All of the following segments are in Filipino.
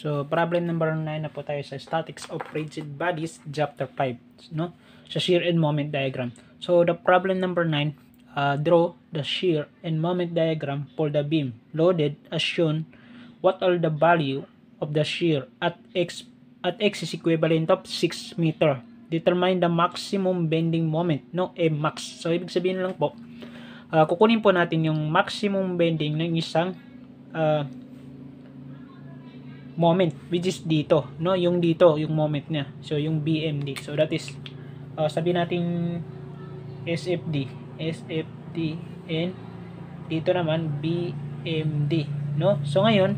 So, problem number 9 na po tayo sa statics of rigid bodies, chapter 5, no? Sa shear and moment diagram. So, the problem number 9, uh, draw the shear and moment diagram for the beam loaded as shown. What are the value of the shear at x at x is equivalent of 6 meter. Determine the maximum bending moment, no? M max. So, ibig sabihin lang po, uh, kukunin po natin yung maximum bending ng isang uh, moment which is dito no yung dito yung moment niya so yung BMD so that is uh, sabi natin SFD SFD and dito naman BMD no so ngayon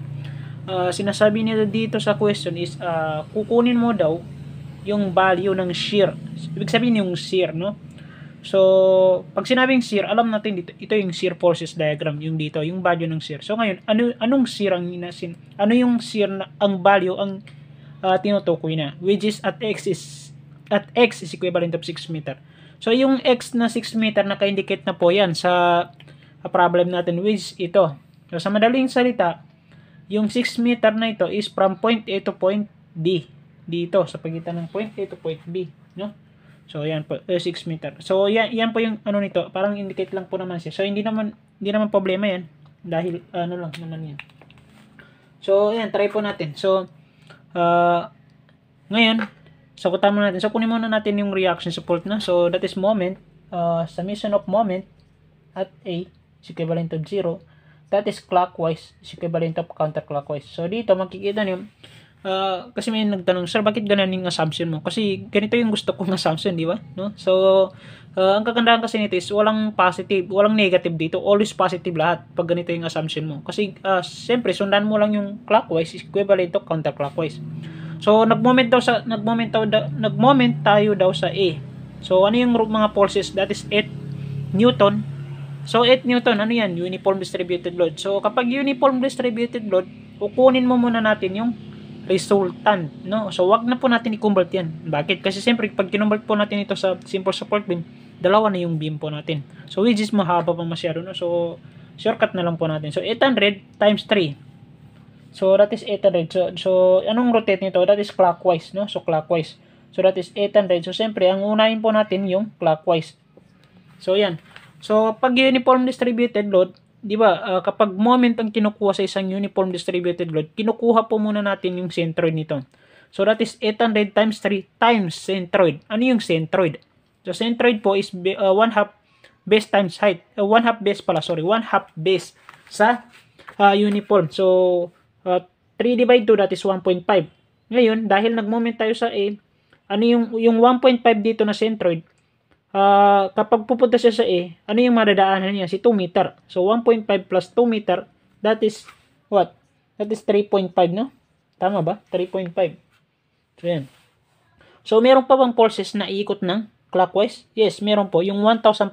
uh, sinasabi nila dito sa question is uh, kukunin mo daw yung value ng shear ibig sabihin yung shear no So, pag sinabing shear, alam natin dito, ito yung shear forces diagram, yung dito, yung value ng shear. So, ngayon, ano, anong shear ang inasin? Ano yung shear na, ang value ang uh, tinutukoy na? Which is at x is, at x is equivalent of 6 meter. So, yung x na 6 meter, naka-indicate na po yan sa problem natin, which ito. So, sa madaling salita, yung 6 meter na ito is from point A to point D. Dito, sa pagitan ng point A to point B. No? So, yan po, eh, 6 meter. So, yan, yan po yung ano nito, parang indicate lang po naman siya. So, hindi naman, hindi naman problema yan. Dahil, ano lang naman yan. So, ayan, try po natin. So, uh, ngayon, sakutan muna natin. So, kunin muna natin yung reaction support na. So, that is moment, uh, summation of moment at A is equivalent of 0. That is clockwise is equivalent of counterclockwise. So, dito makikita niyo, Uh, kasi may nagtanong, sir, bakit ganun yung assumption mo? Kasi ganito yung gusto kong assumption, di ba? No? So, uh, ang kagandahan kasi nito is walang positive, walang negative dito. Always positive lahat pag ganito yung assumption mo. Kasi, uh, siyempre, sundan mo lang yung clockwise is equivalent to counterclockwise. So, nag-moment daw sa nag-moment daw, nag-moment tayo daw sa A. So, ano yung mga forces? That is 8 Newton. So, 8 Newton, ano yan? Uniform distributed load. So, kapag uniform distributed load, kukunin mo muna natin yung kay Sultan, no? So wag na po natin i-convert 'yan. Bakit? Kasi siyempre pag kinonvert po natin ito sa simple support beam, dalawa na yung beam po natin. So which is mahaba pa masyado, no? So shortcut na lang po natin. So 800 times 3. So that is 800. So, so anong rotate nito? That is clockwise, no? So clockwise. So that is 800. So siyempre ang unahin po natin yung clockwise. So yan. So pag uniform distributed load, di ba, uh, kapag moment ang kinukuha sa isang uniform distributed load, kinukuha po muna natin yung centroid nito. So that is 800 times 3 times centroid. Ano yung centroid? So centroid po is uh, ah, 1 half base times height. Uh, ah, 1 half base pala, sorry. 1 half base sa uh, uniform. So uh, 3 divide 2 that is 1.5. Ngayon, dahil nag-moment tayo sa A, ano yung, yung 1.5 dito na centroid, uh, kapag pupunta siya sa A, ano yung madadaanan niya? Si 2 meter. So, 1.5 plus 2 meter, that is, what? That is 3.5, no? Tama ba? 3.5. So, yan. So, meron pa bang forces na iikot ng clockwise? Yes, meron po. Yung 1,500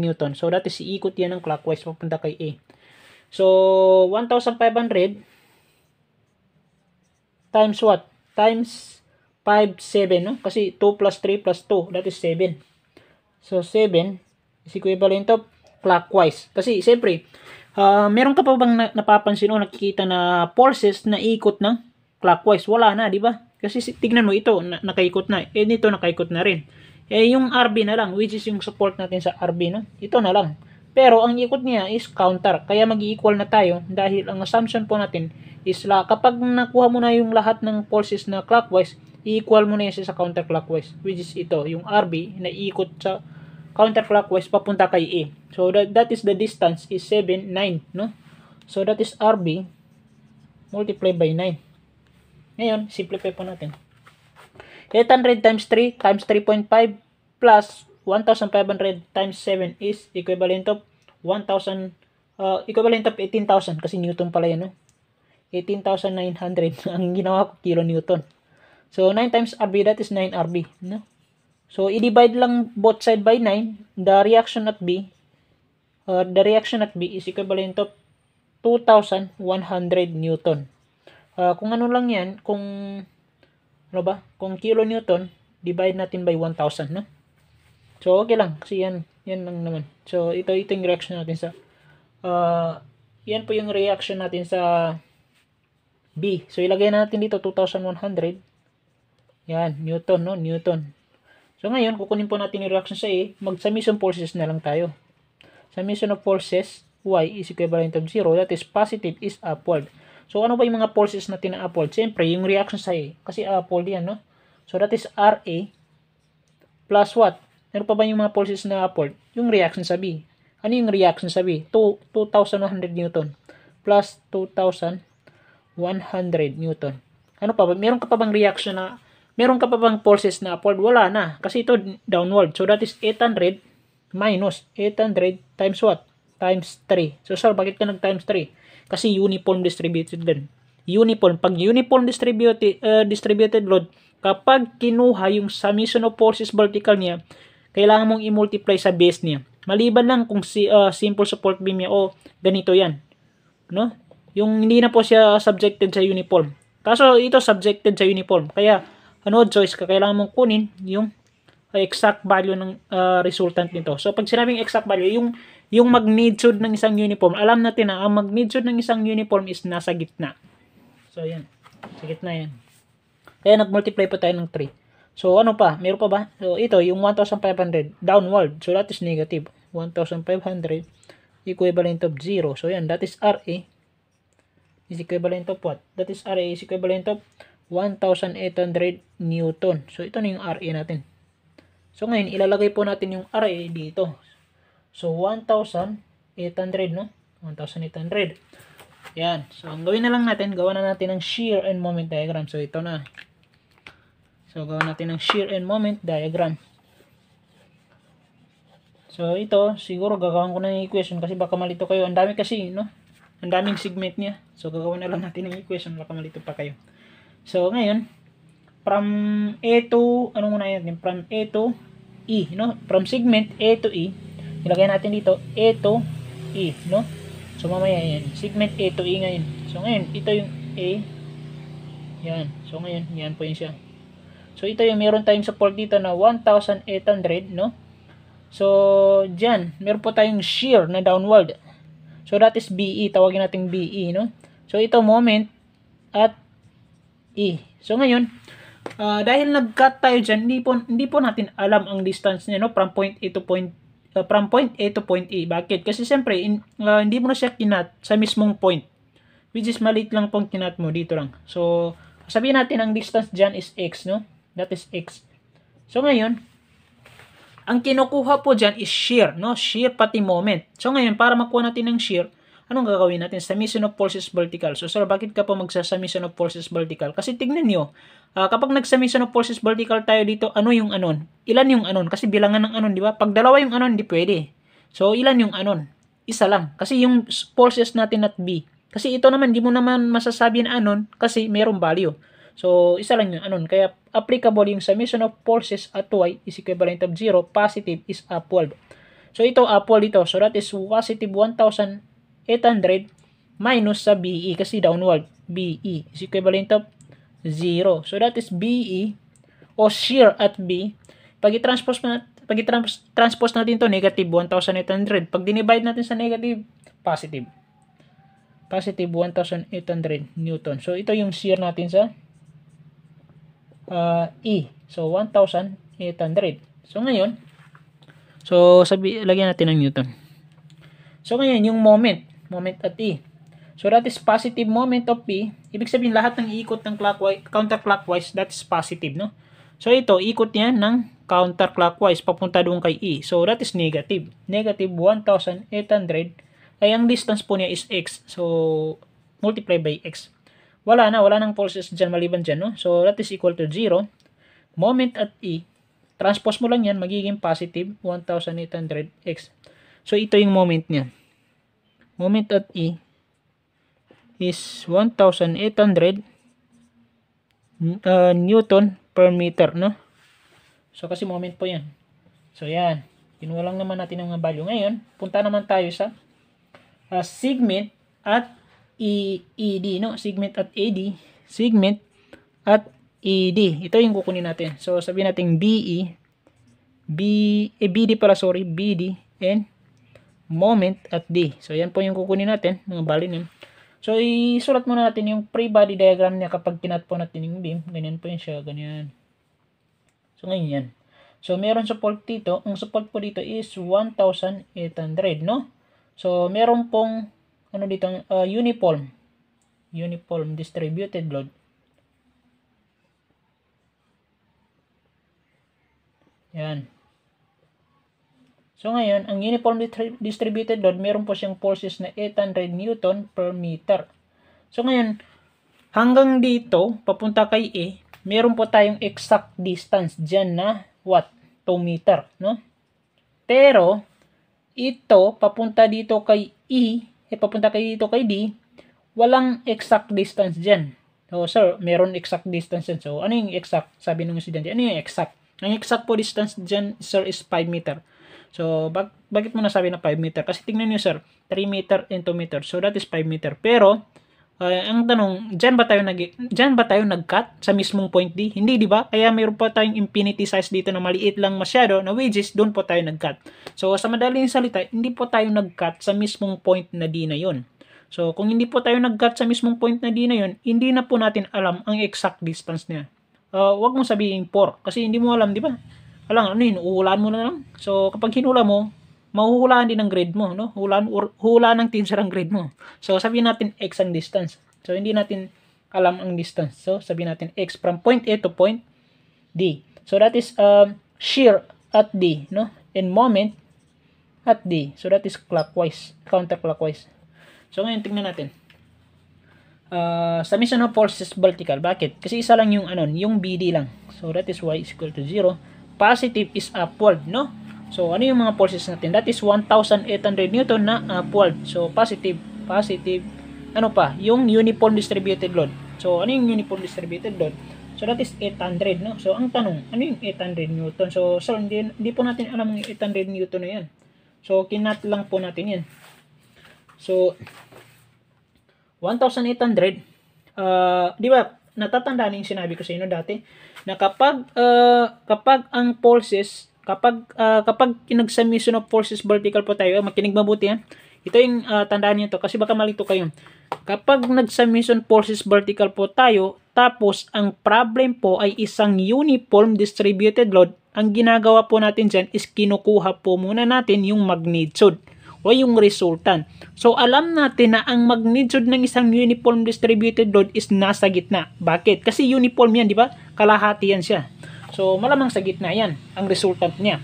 Newton. So, that is iikot yan ng clockwise papunta kay A. So, 1,500 times what? Times 5, 7, no? Kasi 2 plus 3 plus 2, that is 7. So, 7 is equivalent of clockwise. Kasi, siyempre, uh, meron ka pa bang na, napapansin o nakikita na forces na ikot ng clockwise? Wala na, di ba? Kasi tignan mo ito, na, nakaikot na. Eh, nito nakaikot na rin. Eh, yung RB na lang, which is yung support natin sa RB, no? Ito na lang. Pero, ang ikot niya is counter. Kaya mag-equal na tayo dahil ang assumption po natin is la, kapag nakuha mo na yung lahat ng forces na clockwise, equal mo na yan sa counterclockwise, which is ito, yung RB na ikot sa counterclockwise papunta kay A. So that, that is the distance is 7, 9, no? So that is RB multiplied by 9. Ngayon, simplify po natin. 800 times 3 times 3.5 plus 1,500 times 7 is equivalent of 1,000 uh, equivalent of 18,000 kasi Newton pala yan, no? 18,900 ang ginawa ko kilo Newton. So 9 times RB that is 9 RB, no? So, i-divide lang both side by 9. The reaction at B, uh, the reaction at B is equivalent to 2,100 Newton. Uh, kung ano lang yan, kung, ano ba, kung kilo Newton, divide natin by 1,000, no? So, okay lang. Kasi yan, yan lang naman. So, ito, ito yung reaction natin sa, uh, yan po yung reaction natin sa B. So, ilagay natin dito 2,100. Yan, Newton, no? Newton. So ngayon, kukunin po natin yung reaction sa A, mag-summation forces na lang tayo. Summation of forces, Y is equivalent of 0, that is positive is upward. So ano ba yung mga forces natin na upward? Siyempre, yung reaction sa A, kasi upward yan, no? So that is RA plus what? Meron pa ba yung mga forces na upward? Yung reaction sa B. Ano yung reaction sa B? 2,100 Newton plus 2,100 Newton. Ano pa ba? Meron ka pa bang reaction na meron ka pa bang pulses na upward? Wala na. Kasi ito downward. So, that is 800 minus 800 times what? Times 3. So, sir, bakit ka nag-times 3? Kasi uniform distributed din. Uniform. Pag uniform eh, distributed, uh, distributed load, kapag kinuha yung summation of forces vertical niya, kailangan mong i-multiply sa base niya. Maliban lang kung si, uh, simple support beam niya, o oh, ganito yan. No? Yung hindi na po siya subjected sa uniform. Kaso ito subjected sa uniform. Kaya, ano choice ka, kailangan mong kunin yung ah, exact value ng uh, resultant nito. So, pag sinabing exact value, yung, yung magnitude ng isang uniform, alam natin na ang magnitude ng isang uniform is nasa gitna. So, yan. Sa gitna yan. Kaya nag-multiply pa tayo ng 3. So, ano pa? Meron pa ba? So, ito, yung 1,500 downward. So, that is negative. 1,500 equivalent of 0. So, yan. That is RA is equivalent of what? That is RA is equivalent of 1,800 Newton. So, ito na yung RA natin. So, ngayon, ilalagay po natin yung RA dito. So, 1,800, no? 1,800. Yan. So, ang gawin na lang natin, gawa na natin ng shear and moment diagram. So, ito na. So, gawa natin ng shear and moment diagram. So, ito, siguro gagawin ko na yung equation kasi baka malito kayo. Ang dami kasi, no? Ang daming segment niya. So, gagawin na lang natin ng equation baka malito pa kayo. So, ngayon, from A to, ano muna yun? From A to E, no? From segment A to E, ilagay natin dito, A to E, no? So, mamaya yan. Segment A to E ngayon. So, ngayon, ito yung A. Yan. So, ngayon, yan po yun siya. So, ito yung meron tayong support dito na 1,800, no? So, dyan, meron po tayong shear na downward. So, that is BE. Tawagin natin BE, no? So, ito moment at E. So ngayon, uh, dahil nag-cut tayo dyan, hindi po, hindi po natin alam ang distance niya no, from point A to point uh, from point A to point E. Bakit? Kasi siyempre, in, uh, hindi mo na siya kinat sa mismong point. Which is maliit lang pong kinat mo dito lang. So, sabihin natin ang distance dyan is X, no? That is X. So ngayon, ang kinukuha po dyan is shear, no? Shear pati moment. So ngayon, para makuha natin ng shear, anong gagawin natin? Summation of forces vertical. So sir, bakit ka pa magsasummation of forces vertical? Kasi tignan nyo, uh, ah, kapag nagsummation of forces vertical tayo dito, ano yung anon? Ilan yung anon? Kasi bilangan ng anon, di ba? Pag dalawa yung anon, di pwede. So ilan yung anon? Isa lang. Kasi yung forces natin at B. Kasi ito naman, di mo naman masasabi na anon kasi mayroong value. So, isa lang yung anon. Kaya, applicable yung summation of forces at y is equivalent of 0, positive is upward. So, ito upward dito. So, that is positive 1,000 800 minus sa BE kasi downward. BE is equivalent of 0. So that is BE o shear at B. Pag i-transpose na pag i-transpose natin to negative 1,800. Pag dinivide natin sa negative, positive. Positive 1,800 Newton. So ito yung shear natin sa uh, E. So 1,800. So ngayon, so sabi, lagyan natin ng Newton. So ngayon, yung moment, moment at E. So that is positive moment of P. E. Ibig sabihin lahat ng ikot ng clockwise, counterclockwise, that is positive, no? So ito, ikot niya ng counterclockwise papunta doon kay E. So that is negative. Negative 1,800 ay ang distance po niya is X. So multiply by X. Wala na, wala nang forces dyan maliban dyan, no? So that is equal to 0. Moment at E, transpose mo lang yan, magiging positive 1,800X. So ito yung moment niya moment at E is 1,800 uh, Newton per meter, no? So, kasi moment po yan. So, yan. Kinuha lang naman natin ang mga value. Ngayon, punta naman tayo sa uh, segment at ED, e no? Segment at AD. Segment at ED. Ito yung kukunin natin. So, sabihin natin BE, B, eh, BD pala, sorry, BD, and moment at day. So, yan po yung kukunin natin, mga balinin. So, isulat muna natin yung free body diagram niya kapag kinat po natin yung beam. Ganyan po yun siya, ganyan. So, ngayon yan. So, meron support dito. Ang support po dito is 1,800, no? So, meron pong, ano dito, uh, uniform. Uniform distributed load. Yan. So ngayon, ang uniform distributed load, meron po siyang forces na 800 newton per meter. So ngayon, hanggang dito, papunta kay E, meron po tayong exact distance dyan na what? 2 meter, no? Pero, ito, papunta dito kay E, eh, papunta kay dito kay D, walang exact distance dyan. So, sir, meron exact distance dyan. So, ano yung exact? Sabi ng student, ano yung exact? Ang exact po distance dyan, sir, is 5 meter. So, bak bakit mo nasabi na 5 meter? Kasi tingnan niyo sir, 3 meter into 2 meter. So, that is 5 meter. Pero, uh, ang tanong, diyan ba tayo nag diyan ba tayo nag-cut sa mismong point D? Hindi, 'di ba? Kaya mayroon pa tayong infinity size dito na maliit lang masyado na which is doon po tayo nag-cut. So sa madaling salita, hindi po tayo nag-cut sa mismong point na D na 'yon. So kung hindi po tayo nag-cut sa mismong point na D na 'yon, hindi na po natin alam ang exact distance niya. Uh, wag mong sabihin 4 kasi hindi mo alam, 'di ba? alang ano yun, uhulaan mo na lang. So, kapag hinula mo, mahuhulaan din ang grade mo, no? Hulaan, or, hulaan ng teacher ang grade mo. So, sabihin natin x ang distance. So, hindi natin alam ang distance. So, sabihin natin x from point A to point D. So, that is um, shear at D, no? And moment at D. So, that is clockwise, counterclockwise. So, ngayon, tingnan natin. Uh, summation of forces vertical. Bakit? Kasi isa lang yung, ano, yung BD lang. So, that is y is equal to 0 positive is upward, no? So, ano yung mga forces natin? That is 1,800 Newton na upward. So, positive, positive. Ano pa? Yung uniform distributed load. So, ano yung uniform distributed load? So, that is 800, no? So, ang tanong, ano yung 800 Newton? So, sir, hindi, hindi po natin alam yung 800 Newton na yan. So, kinat lang po natin yan. So, 1,800. Uh, di ba, natatandaan yung sinabi ko sa inyo dati na kapag uh, kapag ang forces kapag uh, kapag nagsubmission of forces vertical po tayo ah, makinig mabuti yan ah. ito yung uh, tandaan niyo to kasi baka malito kayo kapag nagsubmission forces vertical po tayo tapos ang problem po ay isang uniform distributed load ang ginagawa po natin diyan is kinukuha po muna natin yung magnitude o yung resultant. So alam natin na ang magnitude ng isang uniform distributed load is nasa gitna. Bakit? Kasi uniform yan, di ba? Kalahati yan siya. So malamang sa gitna yan ang resultant niya.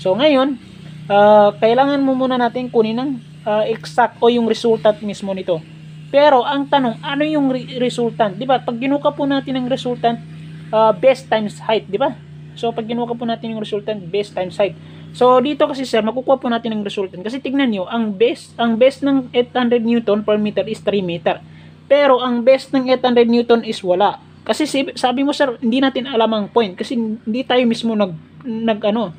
So ngayon, uh, kailangan mo muna natin kunin ang uh, exact o yung resultant mismo nito. Pero ang tanong, ano yung re- resultant? 'Di ba? Pag ginuka po natin ang resultant, uh, ah, base times height, 'di ba? So pag ginuka po natin yung resultant, base times height. So dito kasi sir, makukuha po natin ang result kasi tignan niyo, ang best ang best ng 800 Newton per meter is 3 meter. Pero ang best ng 800 Newton is wala. Kasi sabi mo sir, hindi natin alam ang point kasi hindi tayo mismo nag nag ano,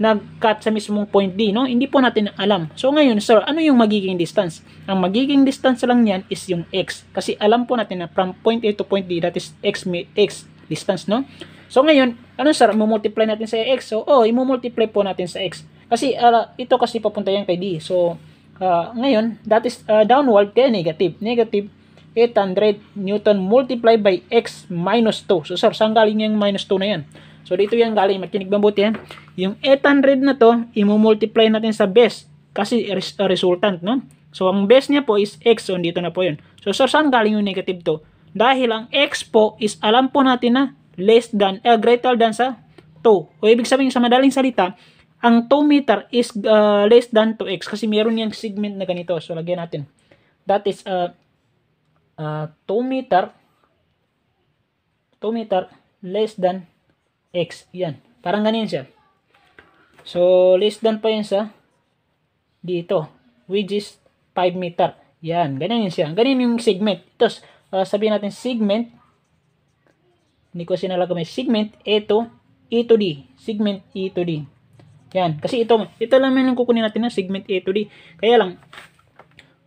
nag-cut sa mismong point D, no? Hindi po natin alam. So ngayon, sir, ano yung magiging distance? Ang magiging distance lang niyan is yung x kasi alam po natin na from point A to point D that is x x distance, no? So ngayon, ano sir, multiply natin sa x. So, oh, i-multiply po natin sa x. Kasi uh, ito kasi papunta yan kay D. So, uh, ngayon, that is uh, downward kaya negative. Negative 800 Newton multiply by x minus 2. So sir, saan galing yung minus 2 na yan? So dito yan galing, makinig mabuti yan. Yung 800 na to, i-multiply natin sa base kasi res resultant, no? So ang base niya po is x, so dito na po yun. So sir, saan galing yung negative 2? Dahil ang x po is alam po natin na less than, eh, greater than sa 2. O ibig sabihin sa madaling salita, ang 2 meter is uh, less than 2x kasi meron yung segment na ganito. So, lagyan natin. That is uh, uh, 2 meter 2 meter less than x. Yan. Parang ganyan siya. So, less than pa yan sa dito. Which is 5 meter. Yan. Ganyan yun siya. Ganyan yung segment. Tapos, uh, sabihin natin segment Equation na lang may Segment ito e to E to D. Segment E to D. Yan. Kasi ito, ito lang yung kukunin natin na segment e to D. Kaya lang,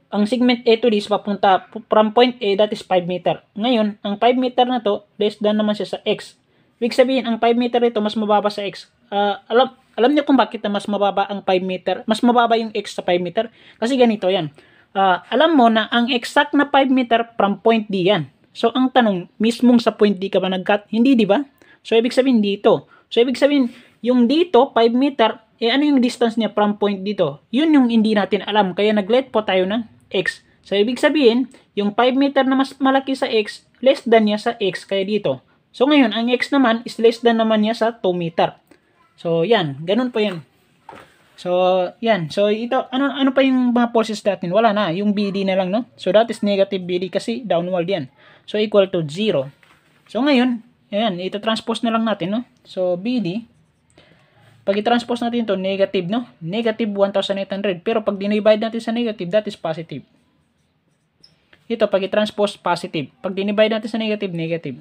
ang segment e to D is papunta from point A, that is 5 meter. Ngayon, ang 5 meter na to, less than naman siya sa X. Ibig sabihin, ang 5 meter ito, mas mababa sa X. Uh, alam, alam niyo kung bakit na mas mababa ang 5 meter, mas mababa yung X sa 5 meter? Kasi ganito yan. Uh, alam mo na ang exact na 5 meter from point D yan. So, ang tanong, mismong sa point di ka ba nag-cut? Hindi, di ba? So, ibig sabihin dito. So, ibig sabihin, yung dito, 5 meter, eh ano yung distance niya from point dito? Yun yung hindi natin alam. Kaya nag-let po tayo ng x. So, ibig sabihin, yung 5 meter na mas malaki sa x, less than niya sa x kaya dito. So, ngayon, ang x naman is less than naman niya sa 2 meter. So, yan. Ganun po yan. So, yan. So, ito, ano, ano pa yung mga forces natin? Wala na. Yung BD na lang, no? So, that is negative BD kasi downward yan. So, equal to 0. So, ngayon, ayan, ito transpose na lang natin, no? So, BD, pag i-transpose natin to negative, no? Negative 1,800. Pero pag dinivide natin sa negative, that is positive. Ito, pag i-transpose, positive. Pag dinivide natin sa negative, negative.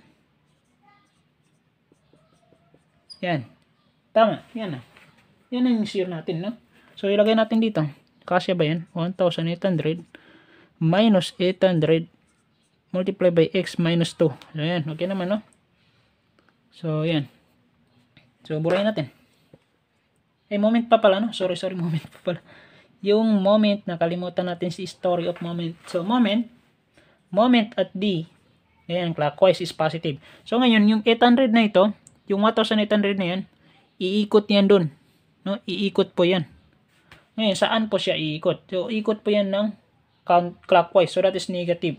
Yan. Tama. Yan na. Yan ang shear natin, no? So, ilagay natin dito. Kasya ba yan? 1,800 minus 800 multiply by x minus 2. So, yan. Okay naman, no? So, yan. So, burayin natin. Eh, moment pa pala, no? Sorry, sorry, moment pa pala. Yung moment, nakalimutan natin si story of moment. So, moment, moment at D, ayan, clockwise is positive. So, ngayon, yung 800 na ito, yung 1,800 na yan, iikot yan dun. No? Iikot po yan. Ngayon, saan po siya iikot? So, ikot po yan ng clockwise. So, that is negative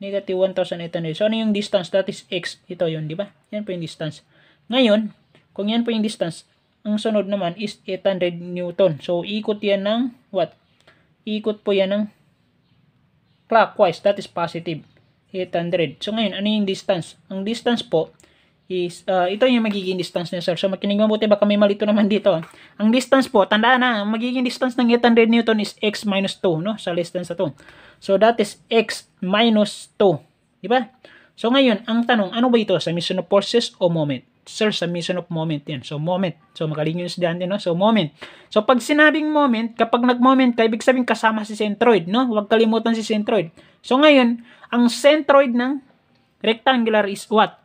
negative 1,800. So, ano yung distance? That is x. Ito yun, di ba? Yan po yung distance. Ngayon, kung yan po yung distance, ang sunod naman is 800 newton. So, ikot yan ng what? Ikot po yan ng clockwise. That is positive. 800. So, ngayon, ano yung distance? Ang distance po, is, uh, ito yung magiging distance niya, sir. So, makinig mabuti, baka may mali malito naman dito. Ang distance po, tandaan na, magiging distance ng 800 newton is x minus 2, no? Sa less than sa 2. So, that is x minus 2. Di ba? So, ngayon, ang tanong, ano ba ito? Summation of forces o moment? Sir, summation of moment yan. So, moment. So, magaling yung estudyante, no? So, moment. So, pag sinabing moment, kapag nag-moment ka, ibig sabihin kasama si centroid, no? Huwag kalimutan si centroid. So, ngayon, ang centroid ng rectangular is what?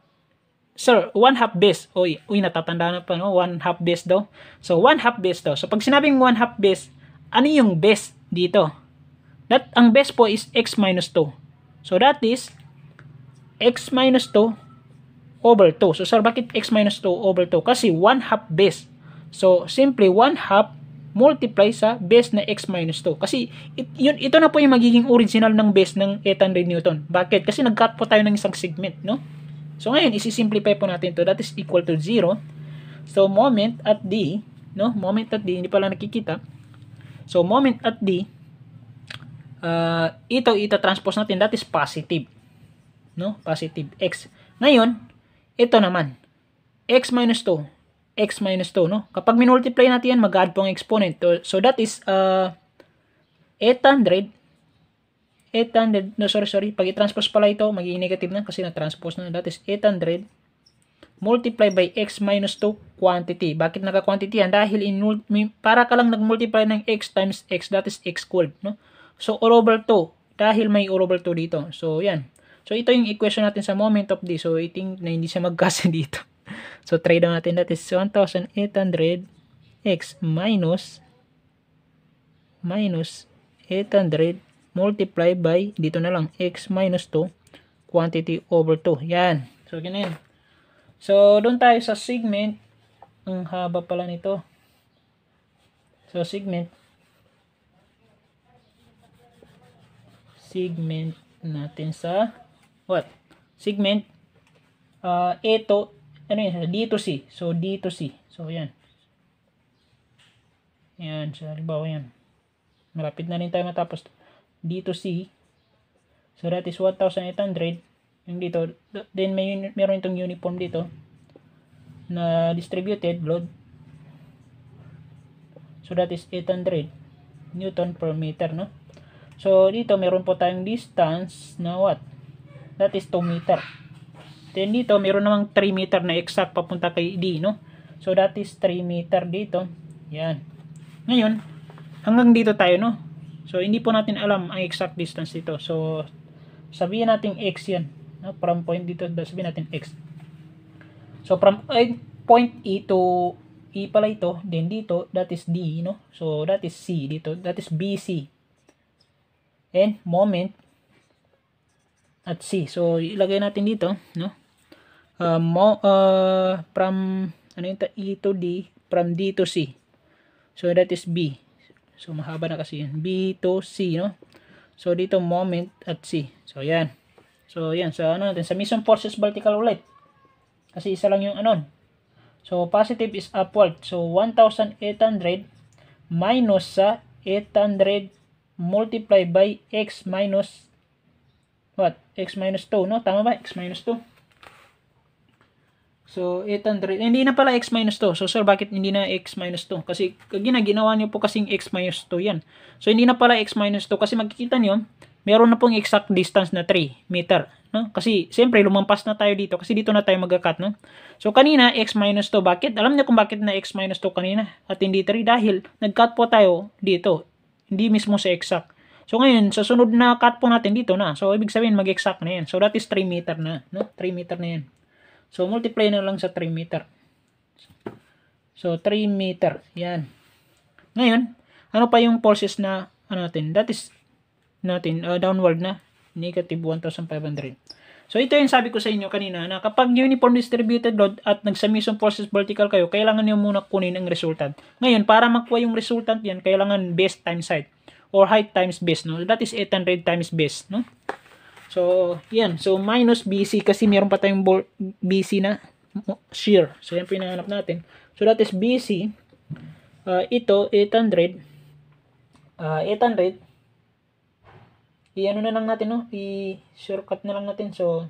Sir, one half base. Uy, uy natatanda na pa, no? One half base daw. So, one half base daw. So, pag sinabing one half base, ano yung base dito? That, ang base po is x minus 2. So, that is x minus 2 over 2. So, sir, bakit x minus 2 over 2? Kasi 1 half base. So, simply 1 half multiply sa base na x minus 2. Kasi it, yun, ito na po yung magiging original ng base ng 800 Newton. Bakit? Kasi nag-cut po tayo ng isang segment, no? So ngayon, isisimplify po natin to. That is equal to 0. So moment at D, no? Moment at D, hindi pala nakikita. So moment at D, uh, ito ito transpose natin, that is positive. No? Positive x. Ngayon, ito naman. x minus 2. x minus 2, no? Kapag minultiply natin yan, mag-add po ang exponent. So that is uh, 800 800, no sorry, sorry, pag i-transpose pala ito, magiging negative na kasi na-transpose na, that is 800 multiply by x minus 2 quantity. Bakit naka quantity yan? Dahil in, para ka lang nag-multiply ng x times x, that is x cubed, no? So, all over 2, dahil may all over 2 dito. So, yan. So, ito yung equation natin sa moment of d. So, I think na hindi siya magkasa dito. So, try daw natin. That is 1,800x minus minus 800 multiply by, dito na lang, x minus 2, quantity over 2. Yan. So, ganyan. So, doon tayo sa segment. Ang haba pala nito. So, segment. Segment natin sa what? Segment uh, ah, ito ano yan dito to C. So, dito to C. So, yan. Yan. So, halimbawa yan. Malapit na rin tayo matapos to dito C. So, that is 1,800. Yung dito. Then, may, meron itong uniform dito na distributed load. So, that is 800 newton per meter, no? So, dito meron po tayong distance na what? That is 2 meter. Then, dito meron namang 3 meter na exact papunta kay D, no? So, that is 3 meter dito. Yan. Ngayon, hanggang dito tayo, no? So, hindi po natin alam ang exact distance dito. So, sabihin natin x yan. No? From point dito, sabihin natin x. So, from point E to E pala ito, then dito, that is D, no? So, that is C dito, that is BC. And moment at C. So, ilagay natin dito, no? Uh, mo, uh, from, ano yung E to D, from D to C. So, that is B. So, mahaba na kasi yan. B to C, no? So, dito moment at C. So, yan. So, yan. so, ano natin? Sa mission forces vertical ulit. Kasi isa lang yung anon. So, positive is upward. So, 1,800 minus sa 800 multiplied by x minus what? x minus 2, no? Tama ba? x minus 2. So, 800. Hindi na pala x minus 2. So, sir, bakit hindi na x minus 2? Kasi, kagina, ginawa nyo po kasing x minus 2 yan. So, hindi na pala x minus 2. Kasi, makikita nyo, meron na pong exact distance na 3 meter. No? Kasi, siyempre, lumampas na tayo dito. Kasi, dito na tayo magkakat. No? So, kanina, x minus 2. Bakit? Alam niyo kung bakit na x minus 2 kanina at hindi 3? Dahil, nag-cut po tayo dito. Hindi mismo sa exact. So, ngayon, sa sunod na cut po natin dito na. So, ibig sabihin, mag-exact na yan. So, that is 3 meter na. No? 3 meter na yan. So, multiply na lang sa 3 meter. So, 3 meter. Yan. Ngayon, ano pa yung forces na ano natin? That is natin, uh, downward na. Negative 1,500. So, ito yung sabi ko sa inyo kanina na kapag uniform distributed load at nagsummation forces vertical kayo, kailangan nyo muna kunin ang resultant. Ngayon, para makuha yung resultant yan, kailangan base times height or height times base. No? That is 800 times base. No? So, yan. So, minus BC kasi meron pa tayong BC na shear. So, yan po nahanap natin. So, that is BC. Uh, ito, 800. Uh, 800. I-ano na lang natin, no? I-shortcut na lang natin. So,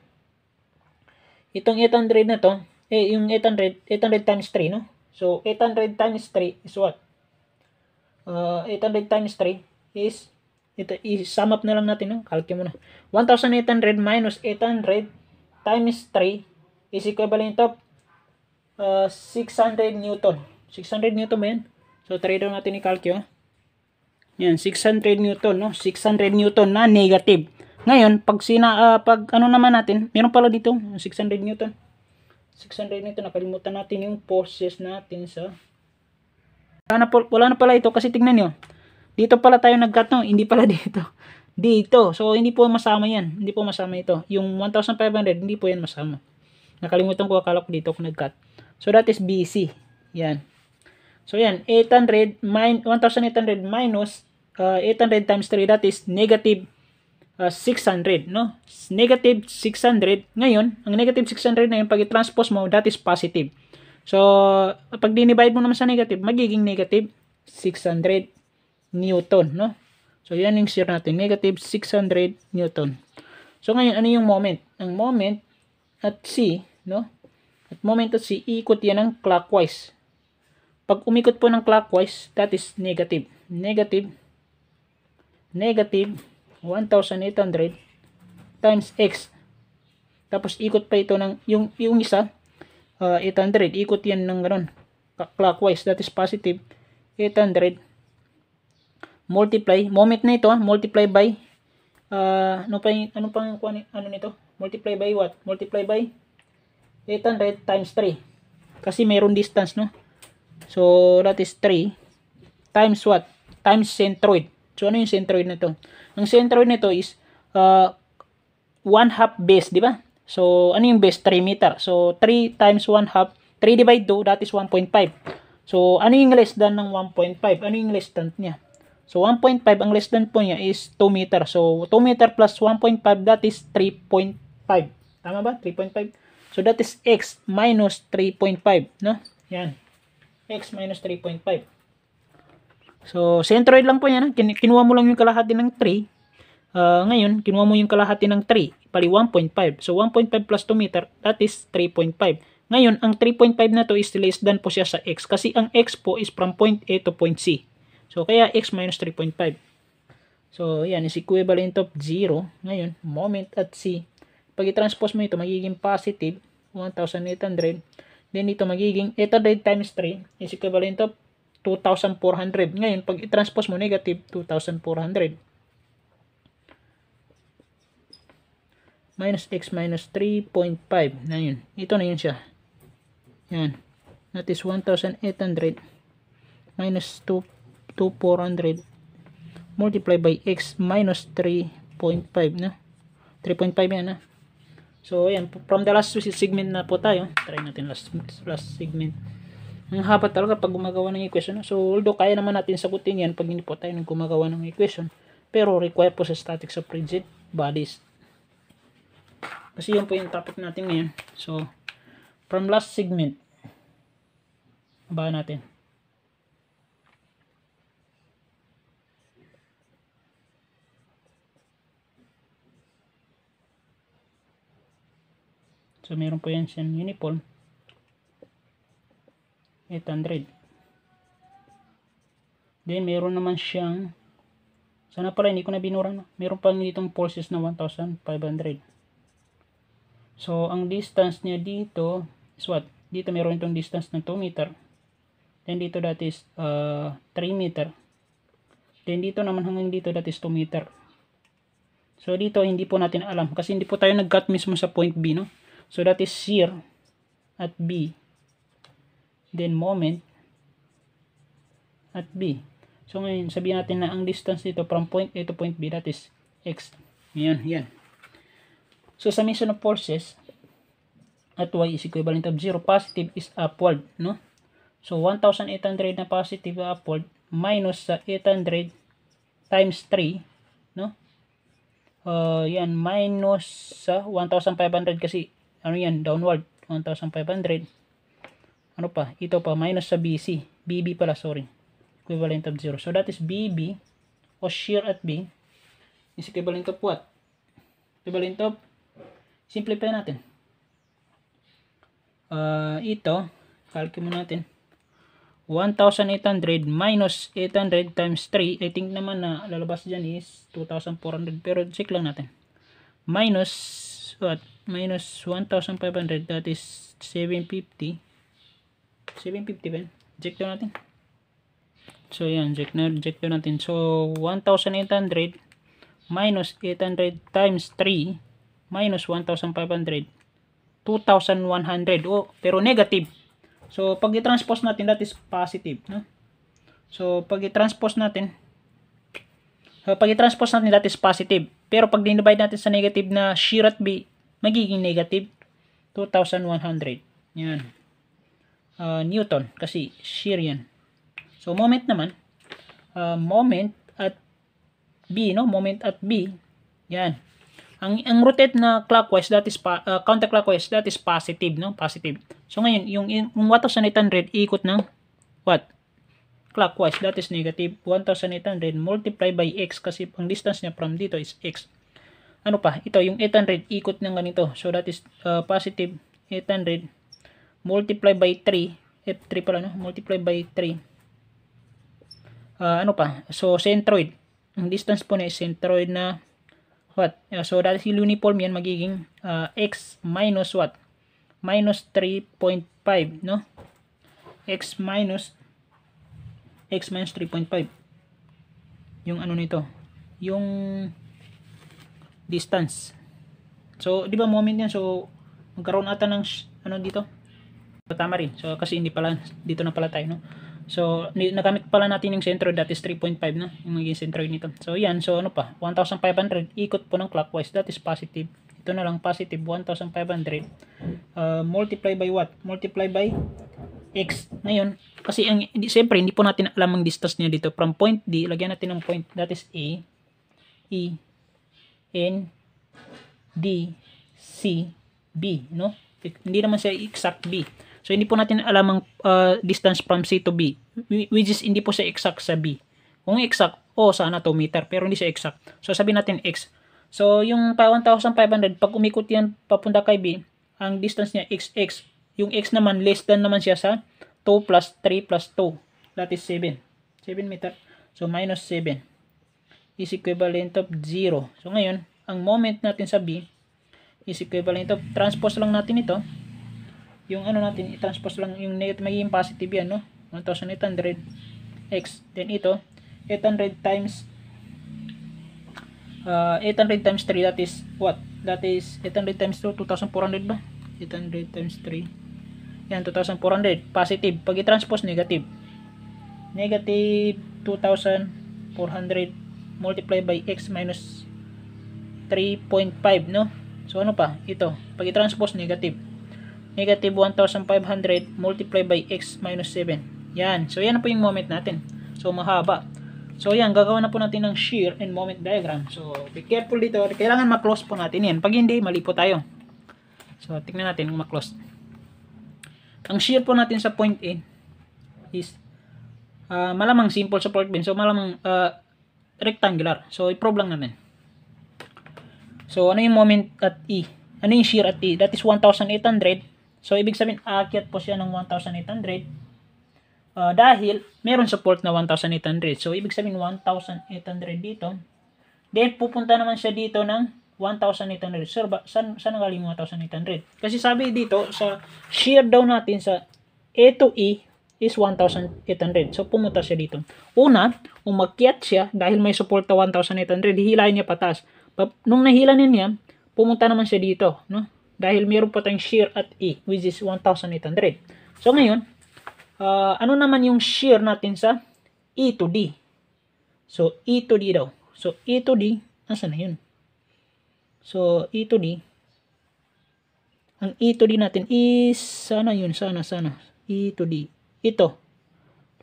itong 800 na to, eh, yung 800, 800 times 3, no? So, 800 times 3 is what? Uh, 800 times 3 is ito, i-sum up na lang natin. No? Kalkin mo na. 1,800 minus 800 times 3 is equivalent to uh, 600 newton. 600 newton ba yan? So, try daw natin i-calculate. Oh. Yan, 600 newton, no? 600 newton na negative. Ngayon, pag sina, uh, pag ano naman natin, meron pala dito, 600 newton. 600 newton, nakalimutan natin yung forces natin sa... Wala na, wala na pala ito kasi tingnan nyo. Dito pala tayo nag no? Hindi pala dito. Dito. So, hindi po masama yan. Hindi po masama ito. Yung 1,500, hindi po yan masama. Nakalimutan ko, akala ko dito ako nagkat. So, that is BC. Yan. So, yan. 800, min 1,800 minus uh, 800 times 3, that is negative uh, 600, no? Negative 600. Ngayon, ang negative 600 na yun, pag i-transpose mo, that is positive. So, pag dinivide mo naman sa negative, magiging negative 600. Newton, no? So, yan yung sir natin. Negative 600 Newton. So, ngayon, ano yung moment? Ang moment at C, no? At moment at C, iikot yan ng clockwise. Pag umikot po ng clockwise, that is negative. Negative, negative 1,800 times X. Tapos, ikot pa ito ng, yung, yung isa, uh, 800. Ikot yan ng ganun. Clockwise, that is positive. 800 multiply, moment na ito, ah. multiply by, uh, ano pa ano pang ano nito? Multiply by what? Multiply by 800 times 3. Kasi mayroon distance, no? So, that is 3 times what? Times centroid. So, ano yung centroid nito to? Ang centroid nito is uh, ah, 1 half base, di ba? So, ano yung base? 3 meter. So, 3 times 1 half. 3 divided 2, that is 1.5. So, ano yung less than ng 1.5? Ano yung less than niya? So 1.5 ang less than po niya is 2 meter. So 2 meter plus 1.5 that is 3.5. Tama ba? 3.5. So that is x minus 3.5, no? Yan. x minus 3.5. So centroid lang po yan. Kin kinuha mo lang yung kalahati ng 3. Uh, ah, ngayon, kinuha mo yung kalahati ng 3, pali 1.5. So 1.5 plus 2 meter, that is 3.5. Ngayon, ang 3.5 na to is less than po siya sa x kasi ang x po is from point A to point C. So, kaya x minus 3.5. So, yan is equivalent of 0. Ngayon, moment at C. Pag i-transpose mo ito, magiging positive 1,800. Then, ito magiging 800 times 3 is equivalent of 2,400. Ngayon, pag i-transpose mo negative 2,400. Minus x minus 3.5. Ngayon, ito na yun siya. Yan. That is 1,800 minus 2.5 to 400 multiplied by x minus 3.5 na 3.5 yan na so ayan from the last segment na po tayo try natin last, last segment ang haba talaga pag gumagawa ng equation so although kaya naman natin sagutin yan pag hindi po tayo nang gumagawa ng equation pero required po sa statics of rigid bodies kasi yun po yung topic natin ngayon so from last segment ba natin So, meron po yan siyang uniform. 800. Then, meron naman siyang sana pala hindi ko na binura na. Meron pa nitong pulses na 1,500. So, ang distance niya dito is what? Dito meron itong distance ng 2 meter. Then dito that is uh, 3 meter. Then dito naman hanggang dito that is 2 meter. So, dito hindi po natin alam kasi hindi po tayo nag-cut mismo sa point B, no? So that is shear at B. Then moment at B. So ngayon, sabihin natin na ang distance nito from point A to point B, that is X. Ngayon, yan. So summation of forces at Y is equivalent of 0. Positive is upward, no? So 1,800 na positive upward minus sa 800 times 3, no? Uh, yan, minus sa 1,500 kasi ano yan, downward, 1,500. Ano pa? Ito pa, minus sa BC. BB pala, sorry. Equivalent of 0. So, that is BB o shear at B is equivalent of what? Equivalent of, simplify natin. Uh, ito, calculate natin. 1,800 minus 800 times 3, I think naman na lalabas dyan is 2,400. Pero check lang natin. Minus, what? minus 1,500 that is 750 750 ba check daw natin so yan check na check daw natin so 1,800 minus 800 times 3 minus 1,500 2,100 oh, pero negative so pag i-transpose natin that is positive no? so pag i-transpose natin so pag i-transpose natin that is positive pero pag dinivide natin sa negative na shear b magiging negative 2,100. Yan. Uh, Newton kasi shear yan. So, moment naman. Uh, moment at B, no? Moment at B. Yan. Ang, ang rotate na clockwise, that is uh, counterclockwise, that is positive, no? Positive. So, ngayon, yung, yung 1,800 ikot ng what? Clockwise, that is negative. 1,800 multiplied by x kasi pang distance niya from dito is x ano pa, ito yung 800 ikot ng ganito. So that is uh, positive 800 multiply by 3, F3 eh, pala no, multiply by 3. Uh, ano pa? So centroid. Ang distance po na centroid na what? Uh, so that is uniform yan magiging uh, x minus what? Minus 3.5 no? x minus x minus 3.5 yung ano nito yung distance. So, di ba moment yan? So, magkaroon ata ng, ano dito? tama rin. So, kasi hindi pala, dito na pala tayo, no? So, nagamit pala natin yung sentro, that is 3.5, no? Yung magiging sentro nito. So, yan. So, ano pa? 1,500, ikot po ng clockwise. That is positive. Ito na lang, positive 1,500. Uh, multiply by what? Multiply by x. Ngayon, kasi ang, siyempre, hindi po natin alam ang distance niya dito. From point D, lagyan natin ng point. That is A. E N, D, C, B, no? Hindi naman siya exact B. So, hindi po natin alam ang uh, distance from C to B, which is hindi po siya exact sa B. Kung exact, o oh, sana 2 meter, pero hindi siya exact. So, sabihin natin X. So, yung 1,500, pag umikot yan papunta kay B, ang distance niya X, X. Yung X naman, less than naman siya sa 2 plus 3 plus 2. That is 7. 7 meter. So, minus 7 is equivalent of 0. So, ngayon, ang moment natin sa B is equivalent of, transpose lang natin ito. Yung ano natin, i-transpose lang yung negative, magiging positive yan, no? 1,800 x. Then ito, 800 times uh, 800 times 3, that is what? That is 800 times 2, 2,400 ba? 800 times 3. Yan, 2,400. Positive. Pag i-transpose, negative. Negative 2,400 multiply by x minus 3.5 no so ano pa ito pag i-transpose negative negative 1,500 multiply by x minus 7 yan so yan na po yung moment natin so mahaba so yan gagawa na po natin ng shear and moment diagram so be careful dito kailangan ma-close po natin yan pag hindi mali po tayo so tingnan natin kung ma-close ang shear po natin sa point A is uh, malamang simple support bin so malamang uh, rectangular. So, i-probe lang namin. So, ano yung moment at E? Ano yung shear at E? That is 1,800. So, ibig sabihin, aakyat po siya ng 1,800 uh, ah, dahil meron support na 1,800. So, ibig sabihin 1,800 dito. Then, pupunta naman siya dito ng 1,800. Sir, ba, saan, saan galing 1,800? Kasi sabi dito, sa shear daw natin sa A to E, is 1,800. So, pumunta siya dito. Una, umakyat siya dahil may support na 1,800. Hihilahin niya pataas. Nung nahilanin niya, pumunta naman siya dito. No? Dahil meron pa tayong shear at E, which is 1,800. So, ngayon, uh, ano naman yung shear natin sa E to D? So, E to D daw. So, E to D, asan na yun? So, E to D, ang E to D natin is, sana yun, sana, sana, E to D ito.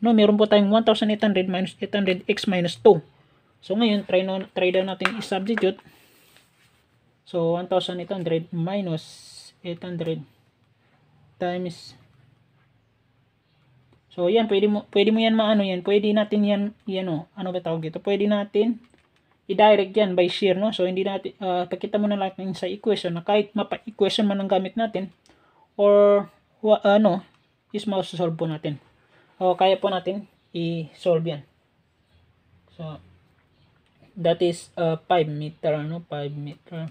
No, meron po tayong 1,800 minus 800 x minus 2. So, ngayon, try, no, try daw natin i-substitute. So, 1,800 minus 800 times So, yan, pwede mo, pwede mo yan maano yan. Pwede natin yan, yan o, oh, ano ba tawag dito? Pwede natin i-direct yan by shear, no? So, hindi natin, uh, pakita mo na lahat ng sa equation na kahit mapa-equation man ang gamit natin or, wa, ano, is mausosolve po natin. O kaya po natin i-solve yan. So, that is uh, 5 meter, no? 5 meter.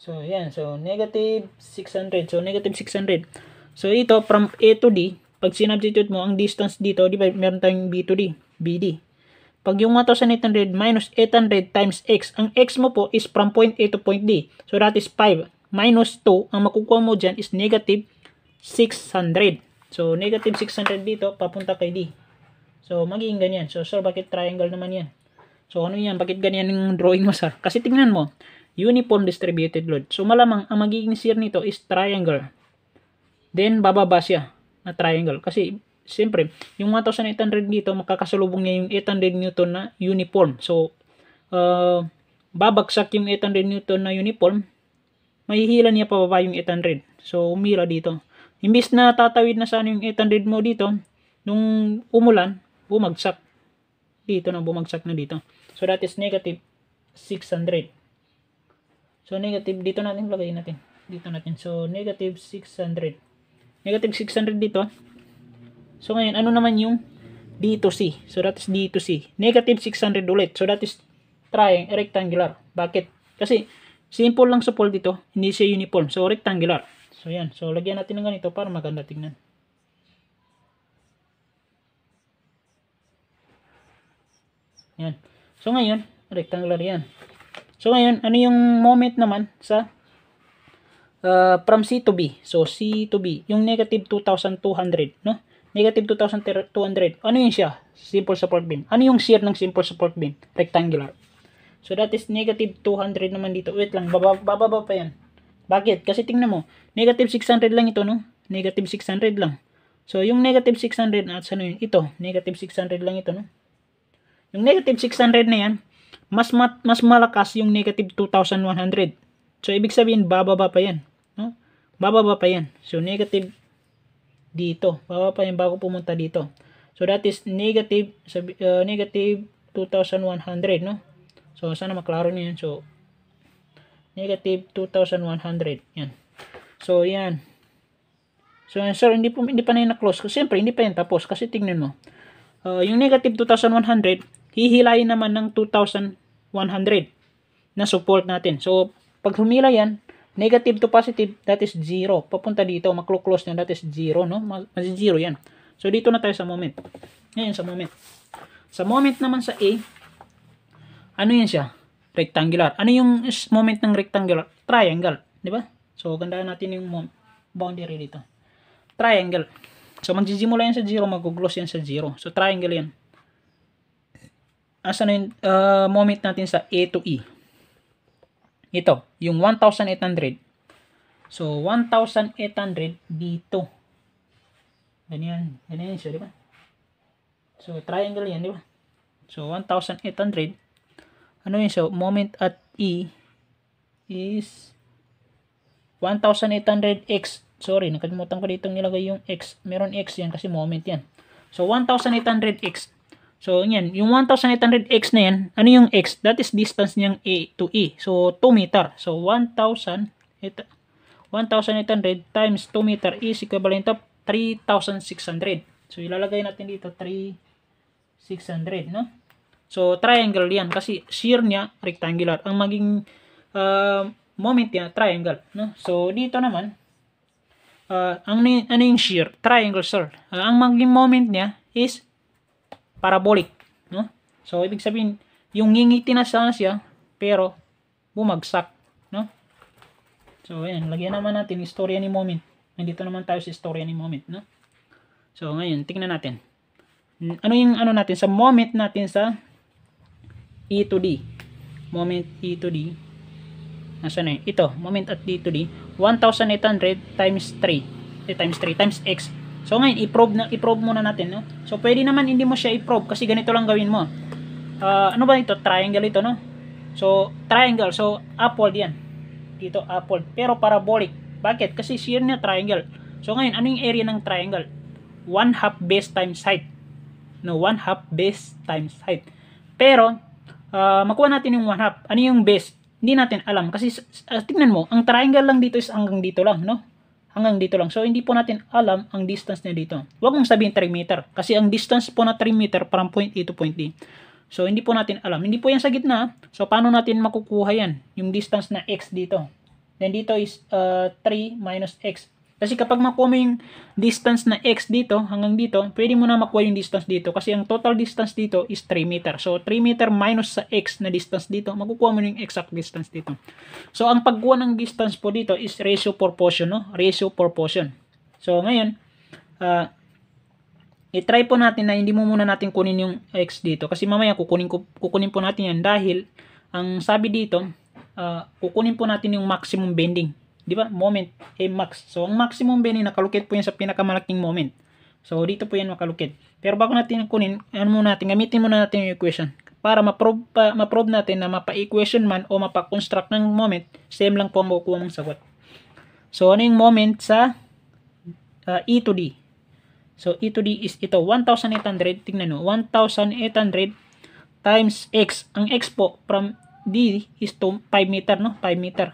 So, yan. So, negative 600. So, negative 600. So, ito, from A to D, pag sinubstitute mo, ang distance dito, di ba, meron tayong B to D, BD. Pag yung 1,800 minus 800 times X, ang X mo po is from point A to point D. So, that is 5. Minus 2, ang makukuha mo dyan is negative 600. So, negative 600 dito, papunta kay D. So, magiging ganyan. So, sir, bakit triangle naman yan? So, ano yan? Bakit ganyan yung drawing mo, sir? Kasi tingnan mo, uniform distributed load. So, malamang, ang magiging shear nito is triangle. Then, bababa siya na triangle. Kasi, siyempre, yung 1,800 dito, makakasalubong niya yung 800 newton na uniform. So, uh, babagsak yung 800 newton na uniform, mahihila niya pababa yung 800. So, umira dito. Imbis na tatawid na sana yung 800 mo dito, nung umulan, bumagsak. Dito na bumagsak na dito. So that is negative 600. So negative dito natin lagay natin. Dito natin. So negative 600. Negative 600 dito. So ngayon, ano naman yung D to C? So that is D to C. Negative 600 ulit. So that is triangle, rectangular. Bakit? Kasi simple lang sa pole dito. Hindi siya uniform. So rectangular. So, yan. So, lagyan natin ng ganito para maganda tingnan. Yan. So, ngayon, rectangular yan. So, ngayon, ano yung moment naman sa uh, from C to B? So, C to B. Yung negative 2,200, no? Negative 2,200. Ano yun siya? Simple support beam. Ano yung shear ng simple support beam? Rectangular. So, that is negative 200 naman dito. Wait lang, bababa, bababa pa yan. Bakit? Kasi tingnan mo, negative 600 lang ito, no? Negative 600 lang. So, yung negative 600 at ano yun? Ito, negative 600 lang ito, no? Yung negative 600 na yan, mas, mat, mas malakas yung negative 2,100. So, ibig sabihin, bababa pa yan. No? Bababa pa yan. So, negative dito. Bababa pa yan bago pumunta dito. So, that is negative, uh, negative 2,100, no? So, sana maklaro niyo yan. So, negative 2,100. Yan. So, yan. So, yan, sir, hindi, po, hindi pa na yun na-close. Kasi, siyempre, hindi pa yun tapos. Kasi, tingnan mo. Uh, yung negative 2,100, hihilayin naman ng 2,100 na support natin. So, pag humila yan, negative to positive, that is 0. Papunta dito, maklo-close na, that is 0, no? Mas 0 yan. So, dito na tayo sa moment. Ngayon, sa moment. Sa moment naman sa A, ano yan siya? rectangular. Ano yung moment ng rectangular? Triangle, di ba? So, gandaan natin yung boundary dito. Triangle. So, magsisimula yan sa 0, mag-close yan sa 0. So, triangle yan. Asa na yung uh, moment natin sa A to E? Ito, yung 1,800. So, 1,800 dito. Ganyan. Ganyan siya, di ba? So, triangle yan, di ba? So, 1,800 ano yun so moment at E is 1800x sorry nakalimutan ko dito nilagay yung x meron x yan kasi moment yan so 1800x so yan yung 1800x na yan ano yung x that is distance niyang A to E so 2 meter so 1,800 1,800 times 2 meter is equivalent of 3,600 so ilalagay natin dito 3,600 no So, triangle yan kasi shear niya rectangular. Ang maging uh, moment niya, triangle. No? So, dito naman, uh, ang, ano yung shear? Triangle, sir. Uh, ang maging moment niya is parabolic. No? So, ibig sabihin, yung ngingiti na sana siya, pero bumagsak. No? So, ayan. Lagyan naman natin istorya ni moment. Nandito naman tayo sa istorya ni moment. No? So, ngayon, tingnan natin. Ano yung ano natin sa moment natin sa E to D moment E to D nasaan na yun? ito moment at D to D 1,800 times 3 eh, times 3 times X so ngayon i-probe, na, i-probe muna natin no? so pwede naman hindi mo siya i-probe kasi ganito lang gawin mo uh, ano ba ito triangle ito no so triangle so upward yan dito upward pero parabolic bakit? kasi shear niya triangle so ngayon ano yung area ng triangle 1 half base times height no 1 half base times height pero uh, makuha natin yung one half. Ano yung best? Hindi natin alam. Kasi uh, tignan mo, ang triangle lang dito is hanggang dito lang, no? Hanggang dito lang. So, hindi po natin alam ang distance niya dito. Huwag mong sabihin 3 meter. Kasi ang distance po na 3 meter parang point A to point D. So, hindi po natin alam. Hindi po yan sa gitna. So, paano natin makukuha yan? Yung distance na x dito. Then, dito is uh, ah, 3 minus x. Kasi kapag makuha mo yung distance na x dito hanggang dito, pwede mo na makuha yung distance dito. Kasi ang total distance dito is 3 meter. So, 3 meter minus sa x na distance dito, makukuha mo yung exact distance dito. So, ang pagkuha ng distance po dito is ratio proportion. No? Ratio proportion. So, ngayon, uh, i-try po natin na hindi mo muna natin kunin yung x dito. Kasi mamaya kukunin, kukunin po natin yan dahil ang sabi dito, uh, kukunin po natin yung maximum bending di ba? Moment, eh max. So, ang maximum bend nakalukit po yan sa pinakamalaking moment. So, dito po yan makalukit. Pero bago natin kunin, ano muna natin, gamitin muna natin yung equation. Para ma-prove, pa, ma-prove natin na mapa-equation man o mapa-construct ng moment, same lang po ang makukuha mong sagot. So, ano yung moment sa uh, E to D? So, E to D is ito, 1,800. Tingnan nyo, 1,800 times X. Ang X po from D is to 5 meter, no? 5 meter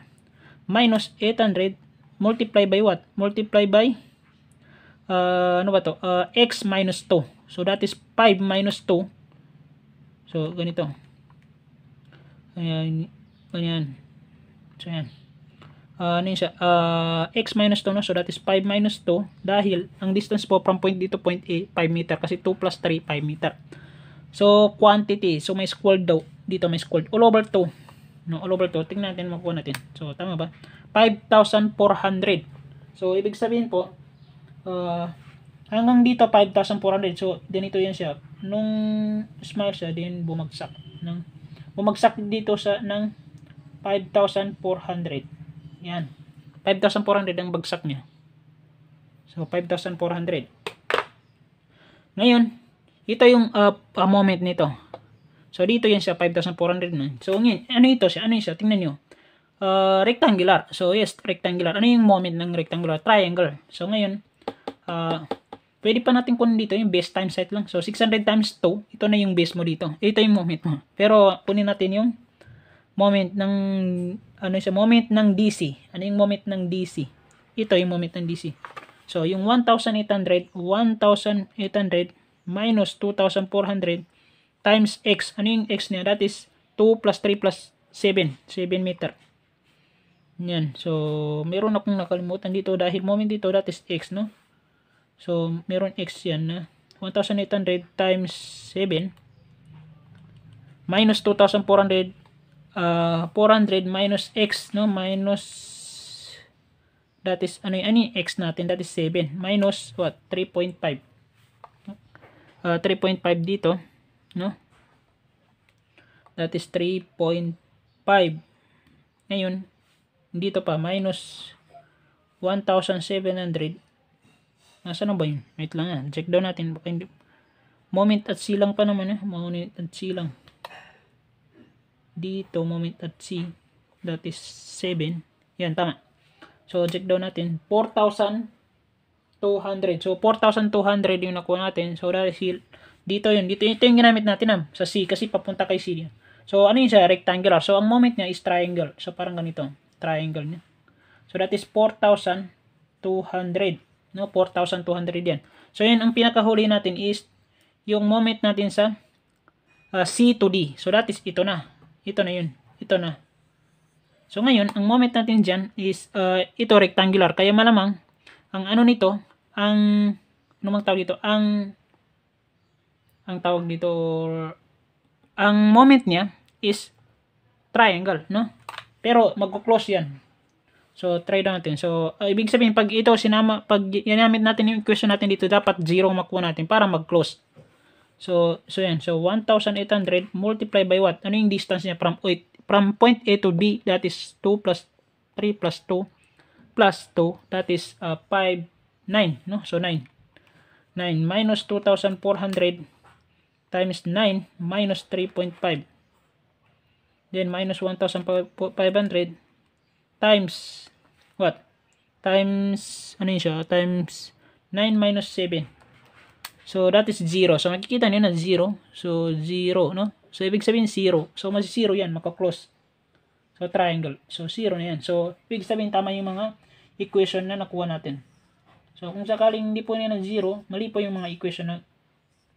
minus 800 multiply by what? Multiply by uh, ano ba to? Uh, x minus 2. So that is 5 minus 2. So ganito. Ayan. Ganyan. So ayan. Uh, ano yun siya? Uh, x minus 2 no? So that is 5 minus 2 dahil ang distance po from point dito point A 5 meter kasi 2 plus 3 5 meter. So quantity. So may squared daw. Dito may squared. All over 2 no, all over 2. Tingnan natin, makuha natin. So, tama ba? 5,400. So, ibig sabihin po, uh, hanggang dito 5,400. So, ganito yan siya. Nung smile siya, din bumagsak. Nang, bumagsak dito sa, ng 5,400. Yan. 5,400 ang bagsak niya. So, 5,400. Ngayon, ito yung uh, uh moment nito. So, dito yan siya, 5,400 So, ngayon, ano ito siya? Ano siya? Tingnan nyo. Uh, rectangular. So, yes, rectangular. Ano yung moment ng rectangular? Triangle. So, ngayon, uh, pwede pa natin kunin dito yung base times height lang. So, 600 times 2, ito na yung base mo dito. Ito yung moment mo. Pero, kunin natin yung moment ng, ano siya, moment ng DC. Ano yung moment ng DC? Ito yung moment ng DC. So, yung 1,800, 1,800 minus 2,400 times x. Ano yung x niya? That is 2 plus 3 plus 7. 7 meter. Yan. So, meron akong nakalimutan dito dahil moment dito that is x, no? So, meron x yan na 1,800 times 7 minus 2,400 uh, 400 minus x, no? Minus that is, ano yung, ano yung x natin? That is 7. Minus, what? 3.5. Uh, 3.5 dito no that is 3.5 ngayon dito pa minus 1,700 Nasaan na ba yun? Wait lang yan. Ah, check down natin. Baka hindi. Moment at silang pa naman eh. Moment at silang. Dito, moment at C. That is 7. Yan, tama. So, check down natin. 4,200. So, 4,200 yung nakuha natin. So, that is dito yun. Dito, ito yung ginamit natin, ma'am. Sa C. Kasi papunta kay C. Yan. So, ano yun siya? Rectangular. So, ang moment niya is triangle. So, parang ganito. Triangle niya. So, that is 4,200. No? 4,200 yan. So, yun. Ang pinakahuli natin is yung moment natin sa uh, C to D. So, that is ito na. Ito na yun. Ito na. So, ngayon, ang moment natin dyan is uh, ito rectangular. Kaya malamang, ang ano nito, ang, ano mang tawag dito, ang ang tawag dito or ang moment niya is triangle, no? Pero magko-close 'yan. So try natin. So uh, ibig sabihin pag ito sinama pag ginamit natin yung equation natin dito dapat 0 makuha natin para mag-close. So so yan. So 1800 multiply by what? Ano yung distance niya from 8 from point A to B that is 2 plus 3 plus 2 plus 2 that is uh, 5 9 no so 9 9 minus 2400 times 9 minus 3.5. Then minus 1,500 times what? Times ano yun siya? Times 9 minus 7. So that is 0. So makikita niyo na 0. So 0, no? So ibig sabihin 0. So mas 0 'yan, maka-close. So triangle. So 0 na 'yan. So ibig sabihin tama yung mga equation na nakuha natin. So kung sakaling hindi po niya na 0, mali po yung mga equation na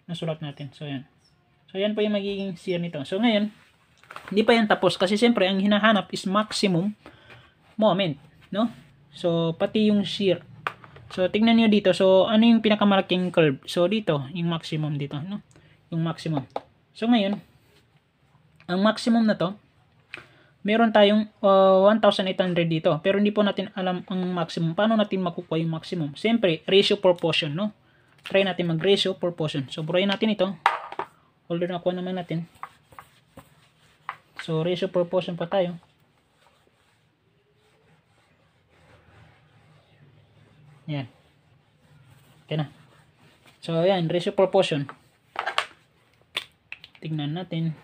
nasulat natin. So, yan. So, yan po yung magiging CR nito. So, ngayon, hindi pa yan tapos kasi siyempre ang hinahanap is maximum moment, no? So, pati yung shear. So, tingnan niyo dito. So, ano yung pinakamalaking curve? So, dito, yung maximum dito, no? Yung maximum. So, ngayon, ang maximum na to, meron tayong uh, 1,800 dito. Pero hindi po natin alam ang maximum. Paano natin makukuha yung maximum? Siyempre, ratio proportion, no? try natin mag ratio for portion. So, burayin natin ito. Holder na ko naman natin. So, ratio per portion pa tayo. Yan. Okay na. So, yan. Ratio per portion. Tingnan natin.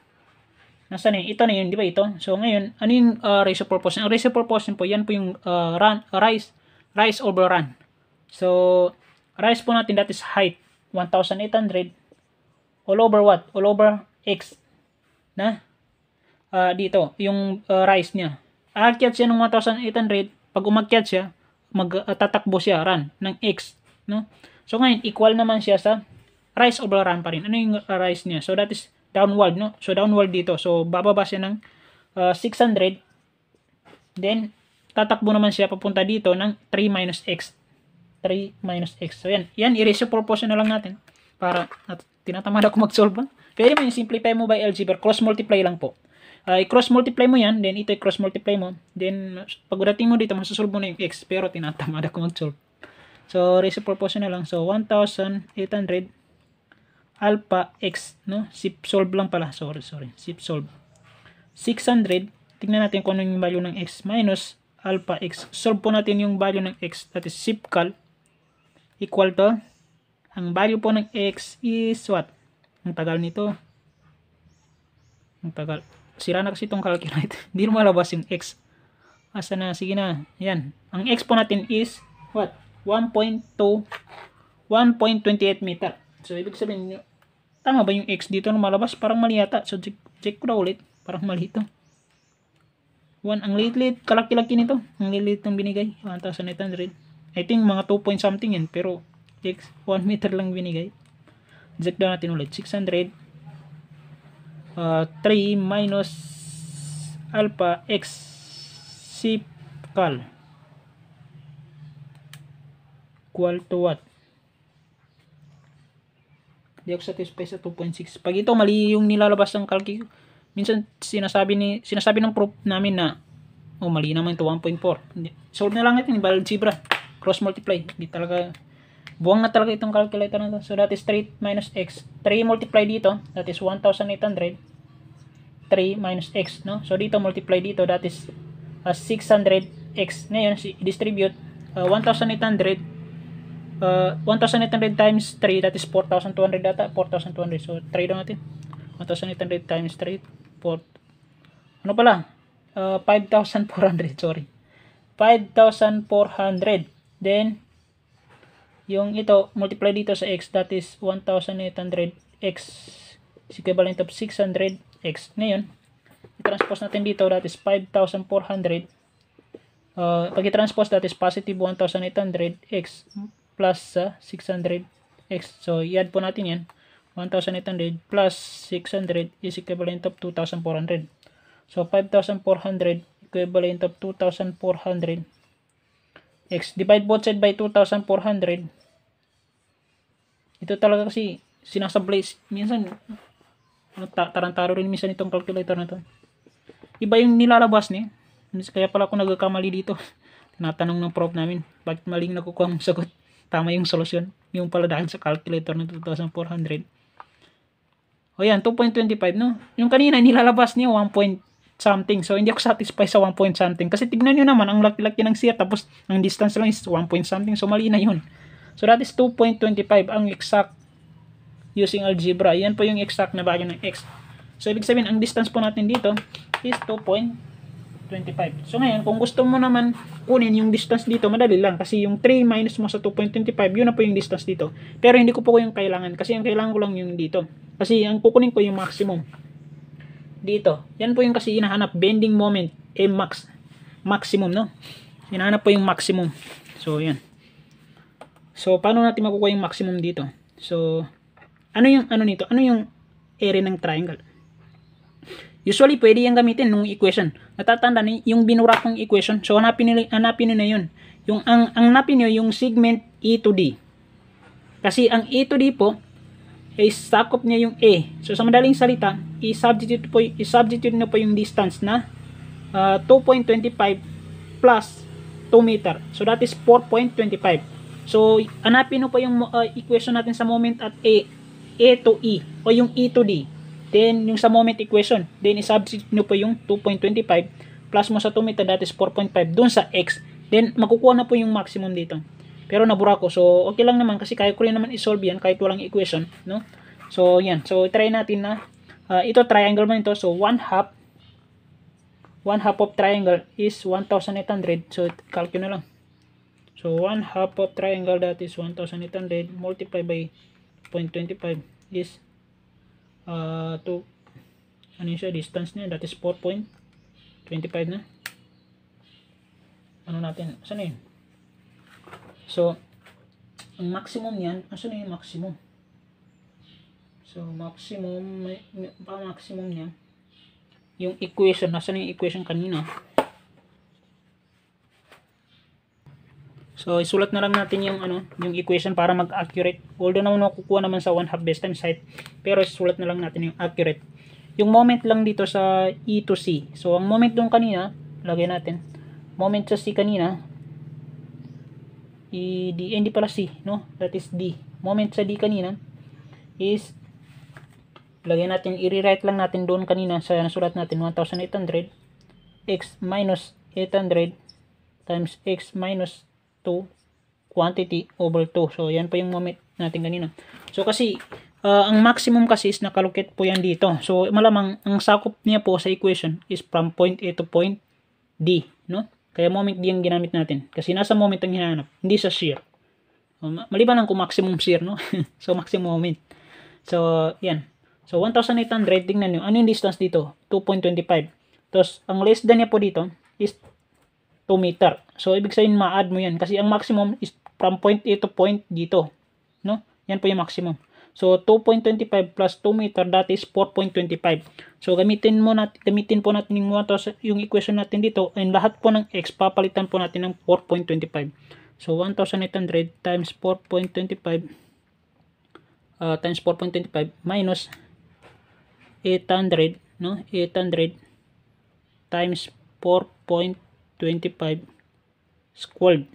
Nasaan yun? Ito na yun, di ba ito? So, ngayon, ano yung uh, ratio per portion? Ang ratio per portion po, yan po yung uh, run, uh, rice, rice over run. So, Arise po natin that is height. 1,800 all over what? All over x na uh, dito, yung uh, rise niya. Aakyat siya ng 1,800. Pag umakyat siya, magtatakbo uh, siya, run, ng x. No? So ngayon, equal naman siya sa rise over run pa rin. Ano yung uh, rise niya? So that is downward. No? So downward dito. So bababa siya ng uh, 600. Then, tatakbo naman siya papunta dito ng 3 minus x. 3 minus x. So, yan. Yan, i-reciproportion na lang natin. Para, at tinatamad ako mag-solve. Ah. Pwede mo yung simplify mo by algebra. Cross-multiply lang po. Uh, ah, i-cross-multiply mo yan. Then, ito i-cross-multiply mo. Then, pagdating mo dito, masasolve mo na yung x. Pero, tinatamad ako mag-solve. So, reciproportion na lang. So, 1,800 alpha x, no? Sip solve lang pala. Sorry, sorry. Sip solve. 600. Tingnan natin kung ano yung value ng x minus alpha x. Solve po natin yung value ng x. That is sip cal equal to ang value po ng x is what? Ang tagal nito. Ang tagal. Sira na kasi itong calculator. Hindi mo malabas yung x. Asa na? Sige na. Ayan. Ang x po natin is what? 1.2 1.28 meter. So, ibig sabihin nyo, tama ba yung x dito na malabas? Parang mali yata. So, check, check ko na ulit. Parang mali ito. 1. Ang liit-liit. Kalaki-laki nito. Ang liit-liit ng binigay. 1,800. I think mga 2 point something yan. Pero, 1 meter lang binigay. Check down natin ulit. 600 uh, 3 minus alpha x cal equal to what? Hindi ako satisfied sa 2.6. Pag ito, mali yung nilalabas ng calculus. Minsan, sinasabi, ni, sinasabi ng proof namin na, oh, mali naman ito, 1.4. Solve na lang natin, yung algebra cross multiply di talaga buwang na talaga itong calculator na to. so that is 3 minus x 3 multiply dito that is 1,800 3 minus x no so dito multiply dito that is uh, 600x ngayon si distribute uh, 1,800 Uh, 1,800 times 3 that is 4,200 data 4,200 so try daw natin 1,800 times 3 4 ano pala uh, 5,400 sorry 5,400 Then, yung ito, multiply dito sa x, that is 1,800 x is equivalent of 600 x. Ngayon, i-transpose natin dito, that is 5,400. Uh, pag i-transpose, that is positive 1,800 x plus sa uh, 600 x. So, i-add po natin yan. 1,800 plus 600 is equivalent of 2,400. So, 5,400 equivalent of 2,400 x. Divide both side by 2,400. Ito talaga kasi sinasablay. Minsan, ano, tarantaro rin minsan itong calculator na to. Iba yung nilalabas niya. Kaya pala ako nagkakamali dito. Tinatanong ng prof namin, bakit maling nakukuha ang sagot? Tama yung solusyon. Yung pala dahil sa calculator ng 2,400. O yan, 2.25, no? Yung kanina, nilalabas niya 1 something. So, hindi ako satisfied sa 1 point something. Kasi tignan nyo naman, ang laki-laki ng sear. Tapos, ang distance lang is 1 point something. So, mali na yun. So, that is 2.25 ang exact using algebra. Yan po yung exact na value ng x. So, ibig sabihin, ang distance po natin dito is 2.25. So, ngayon, kung gusto mo naman kunin yung distance dito, madali lang. Kasi yung 3 minus mo sa 2.25, yun na po yung distance dito. Pero, hindi ko po yung kailangan. Kasi, ang kailangan ko lang yung dito. Kasi, ang kukunin ko yung maximum dito. Yan po yung kasi hinahanap. Bending moment. Eh, max. Maximum, no? Hinahanap po yung maximum. So, yan. So, paano natin makukuha yung maximum dito? So, ano yung, ano nito? Ano yung area ng triangle? Usually, pwede yung gamitin nung equation. Natatanda na yung binura kong equation. So, hanapin nyo, hanapin nyo na yun. Yung, ang, ang hanapin nyo, yung segment E to D. Kasi, ang E to D po, ay up niya yung A. So sa madaling salita, i-substitute po i-substitute na po yung distance na uh, ah, 2.25 plus 2 meter. So that is 4.25. So hanapin po yung uh, equation natin sa moment at A A to E o yung E to D. Then yung sa moment equation, then i-substitute nyo po yung 2.25 plus mo sa 2 meter that is 4.5 dun sa X. Then makukuha na po yung maximum dito. Pero nabura ko. So, okay lang naman kasi kaya ko rin naman isolve yan kahit walang equation, no? So, yan. So, try natin na uh, ito triangle man ito. So, 1 half 1 half of triangle is 1,800. So, calculate na lang. So, 1 half of triangle that is 1,800 multiplied by 0.25 is uh, ah, to ano yun siya, distance niya, that is 4.25 na. Ano natin? Saan na yun? So, ang maximum niyan, aso na yung maximum? So, maximum, may, may, pa maximum niyan, yung equation, nasa na yung equation kanina? So, isulat na lang natin yung, ano, yung equation para mag-accurate. Although naman makukuha naman sa 1 half base times height, pero isulat na lang natin yung accurate. Yung moment lang dito sa E to C. So, ang moment doon kanina, lagay natin. Moment sa C kanina, i D, eh, hindi pala C, no? That is D. Moment sa D kanina is lagyan natin, i-rewrite lang natin doon kanina sa nasulat natin 1,800 x minus 800 times x minus 2 quantity over 2. So, yan pa yung moment natin kanina. So, kasi uh, ang maximum kasi is nakalukit po yan dito. So, malamang ang sakop niya po sa equation is from point A to point D, no? Kaya moment D ang ginamit natin. Kasi nasa moment ang hinahanap, hindi sa shear. Maliban lang kung maximum shear, no? so, maximum moment. So, yan. So, 1,800, tingnan nyo. Ano yung distance dito? 2.25. Tapos, ang less than niya po dito is 2 meter. So, ibig sabihin, ma-add mo yan. Kasi ang maximum is from point A to point dito. No? Yan po yung maximum. So 2.25 plus 2 meter that is 4.25. So gamitin mo natin gamitin po natin yung watos yung equation natin dito and lahat po ng x papalitan po natin ng 4.25. So 1800 times 4.25 uh, times 4.25 minus 800 no 800 times 4.25 squared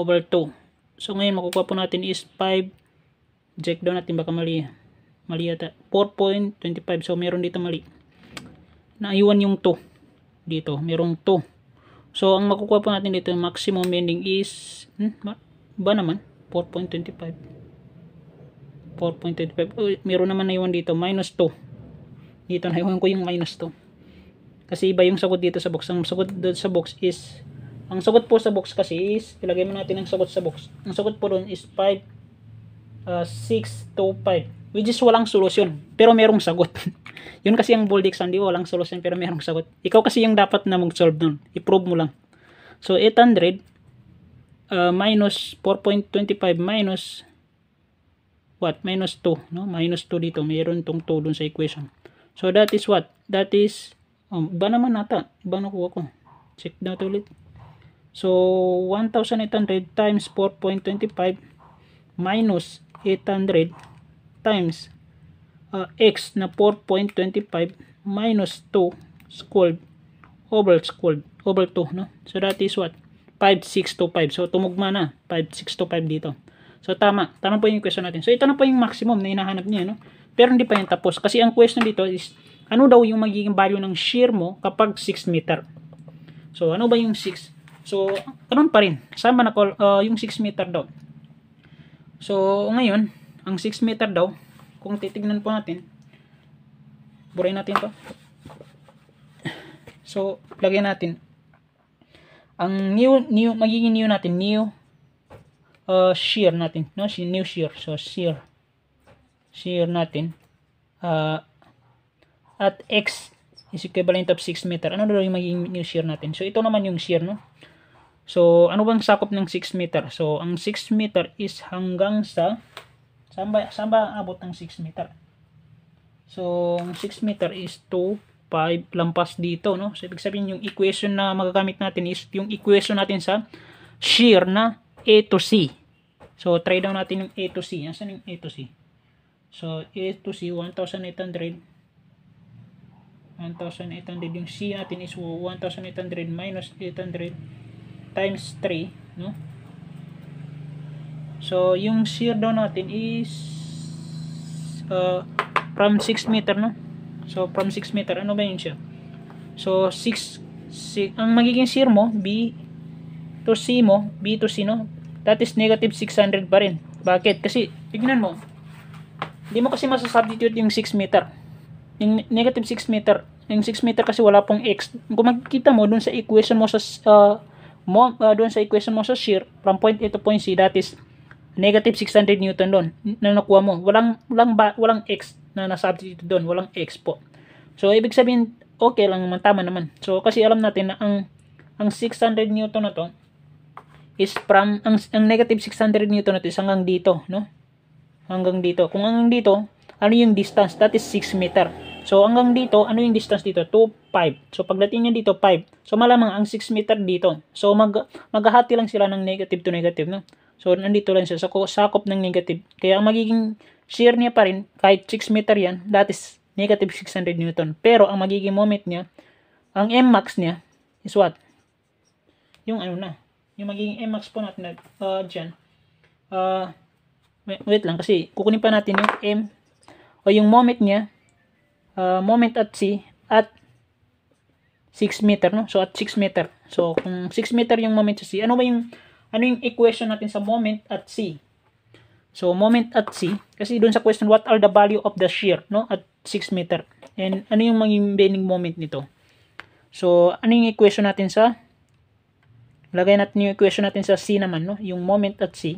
over 2. So ngayon makukuha po natin is 5 check down natin baka mali mali yata 4.25 so meron dito mali naiwan yung 2 dito merong 2 so ang makukuha po natin dito maximum ending is hmm, ba naman 4.25 4.25 oh, meron naman naiwan dito minus 2 dito naiwan ko yung minus 2 kasi iba yung sagot dito sa box ang sagot dito sa box is ang sagot po sa box kasi is ilagay mo natin ang sagot sa box ang sagot po doon is 5 uh, 625 which is walang solusyon pero merong sagot. yun kasi ang Boldick-Sandi, walang solusyon pero merong sagot. Ikaw kasi yung dapat na mag-solve nun. I-prove mo lang. So 800 uh, minus 4.25 minus what? Minus 2, no? Minus 2 dito. meron tong 2 dun sa equation. So that is what? That is um, iba naman nata. Iba nakuha ko. Check na ulit. So 1,800 times 4.25 minus 800 times uh, x na 4.25 minus 2 squared over squared over 2 no so that is what 5625 so tumugma na 5625 dito so tama tama po yung question natin so ito na po yung maximum na hinahanap niya no pero hindi pa yan tapos kasi ang question dito is ano daw yung magiging value ng shear mo kapag 6 meter so ano ba yung 6 so ganun pa rin sama na uh, yung 6 meter daw So, ngayon, ang 6 meter daw, kung titignan po natin, buray natin to. So, lagyan natin. Ang new, new, magiging new natin, new uh, shear natin, no? New shear. So, shear. Shear natin. Uh, at x is equivalent of 6 meter. Ano daw yung magiging new shear natin? So, ito naman yung shear, no? So, ano bang sakop ng 6 meter? So, ang 6 meter is hanggang sa saan ba, saan ba abot ng 6 meter? So, ang 6 meter is 2, 5, lampas dito, no? So, ibig sabihin yung equation na magagamit natin is yung equation natin sa shear na A to C. So, try down natin yung A to C. Nasaan yung A to C? So, A to C, 1,800. 1,800. Yung C natin is 1,800 minus 800 times 3, no? So, yung shear daw natin is uh, from 6 meter, no? So, from 6 meter, ano ba yun siya? So, 6, si ang magiging shear mo, B to C mo, B to C, no? That is negative 600 pa rin. Bakit? Kasi, tignan mo, hindi mo kasi masasubstitute yung 6 meter. Yung negative 6 meter, yung 6 meter kasi wala pong x. Kung makikita mo dun sa equation mo sa uh, mo, uh, doon sa equation mo sa shear, from point A to point C, that is negative 600 newton doon na nakuha mo. Walang, walang, ba, walang x na nasubstitute doon. Walang x po. So, ibig sabihin, okay lang naman, tama naman. So, kasi alam natin na ang, ang 600 newton na to is from, ang, ang negative 600 newton na to is hanggang dito, no? Hanggang dito. Kung hanggang dito, ano yung distance? That is 6 meter. So, hanggang dito, ano yung distance dito? 2, 5. So, pagdating niya dito, 5. So, malamang ang 6 meter dito. So, mag, maghahati lang sila ng negative to negative. No? So, nandito lang siya. So, sakop ng negative. Kaya, ang magiging shear niya pa rin, kahit 6 meter yan, that is negative 600 newton. Pero, ang magiging moment niya, ang M max niya, is what? Yung ano na, yung magiging M max po natin na, uh, dyan. Uh, wait lang, kasi kukunin pa natin yung M, o yung moment niya, Ah, moment at sea at 6 meter, no? So, at 6 meter. So, kung 6 meter yung moment at sea, ano ba yung, ano yung equation natin sa moment at sea? So, moment at sea, kasi doon sa question, what are the value of the shear, no? At 6 meter. And ano yung magiging moment nito? So, ano yung equation natin sa Lagay natin yung equation natin sa C naman, no? Yung moment at C.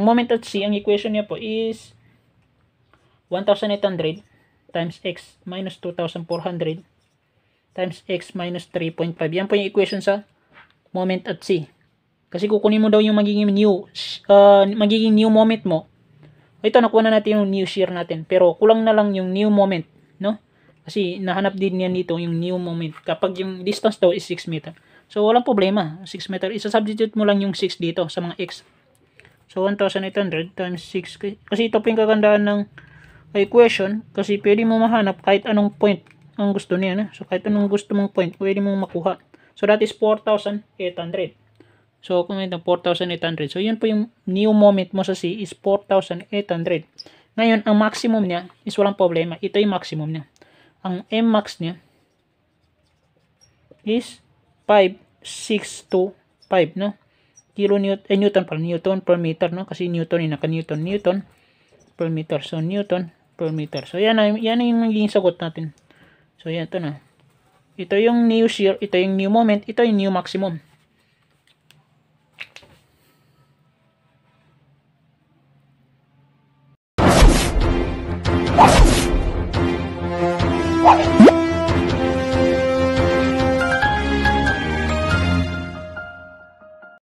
Ang moment at C, ang equation niya po is 1,800 times x minus 2,400 times x minus 3.5. Yan po yung equation sa moment at c. Kasi kukunin mo daw yung magiging new, uh, magiging new moment mo. Ito, nakuha na natin yung new shear natin. Pero kulang na lang yung new moment, no? Kasi nahanap din niya nito yung new moment. Kapag yung distance daw is 6 meter. So, walang problema. 6 meter. Isa-substitute mo lang yung 6 dito sa mga x. So, 1,800 times 6. Kasi ito po yung kagandahan ng ay question kasi pwede mo mahanap kahit anong point ang gusto niya. Na? So, kahit anong gusto mong point, pwede mo makuha. So, that is 4,800. So, kung ito, 4,800. So, yun po yung new moment mo sa C is 4,800. Ngayon, ang maximum niya is walang problema. Ito yung maximum niya. Ang M max niya is 5625, no? kilo newton, eh, newton pala, newton per meter, no? Kasi newton yung naka-newton, newton per meter. So, newton per meter. So, yan, yan yung magiging sagot natin. So, yan, ito na. Ito yung new shear, ito yung new moment, ito yung new maximum.